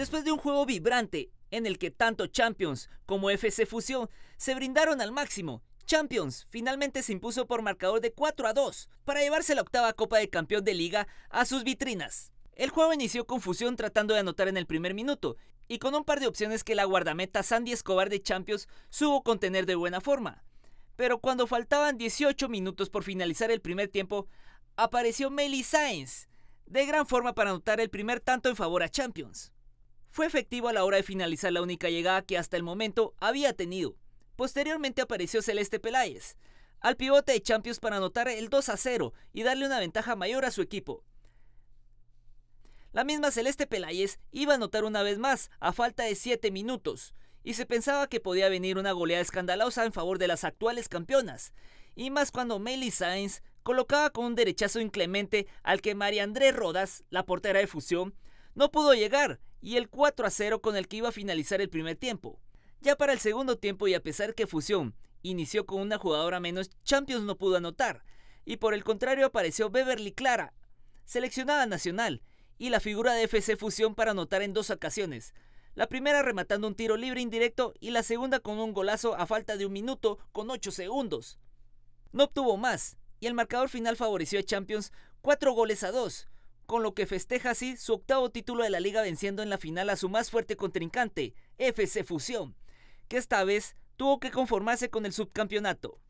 Después de un juego vibrante en el que tanto Champions como FC Fusión se brindaron al máximo, Champions finalmente se impuso por marcador de 4 a 2 para llevarse la octava Copa de Campeón de Liga a sus vitrinas. El juego inició con Fusión tratando de anotar en el primer minuto y con un par de opciones que la guardameta Sandy Escobar de Champions supo contener de buena forma. Pero cuando faltaban 18 minutos por finalizar el primer tiempo, apareció Meli Sainz, de gran forma para anotar el primer tanto en favor a Champions fue efectivo a la hora de finalizar la única llegada que hasta el momento había tenido. Posteriormente apareció Celeste Peláez, al pivote de Champions para anotar el 2 a 0 y darle una ventaja mayor a su equipo. La misma Celeste Peláez iba a anotar una vez más a falta de 7 minutos, y se pensaba que podía venir una goleada escandalosa en favor de las actuales campeonas, y más cuando Melly Sainz colocaba con un derechazo inclemente al que María Andrés Rodas, la portera de fusión, no pudo llegar y el 4 a 0 con el que iba a finalizar el primer tiempo. Ya para el segundo tiempo y a pesar que Fusión inició con una jugadora menos, Champions no pudo anotar, y por el contrario apareció Beverly Clara, seleccionada nacional, y la figura de FC Fusión para anotar en dos ocasiones, la primera rematando un tiro libre indirecto y la segunda con un golazo a falta de un minuto con 8 segundos. No obtuvo más, y el marcador final favoreció a Champions 4 goles a 2, con lo que festeja así su octavo título de la liga venciendo en la final a su más fuerte contrincante, FC Fusión, que esta vez tuvo que conformarse con el subcampeonato.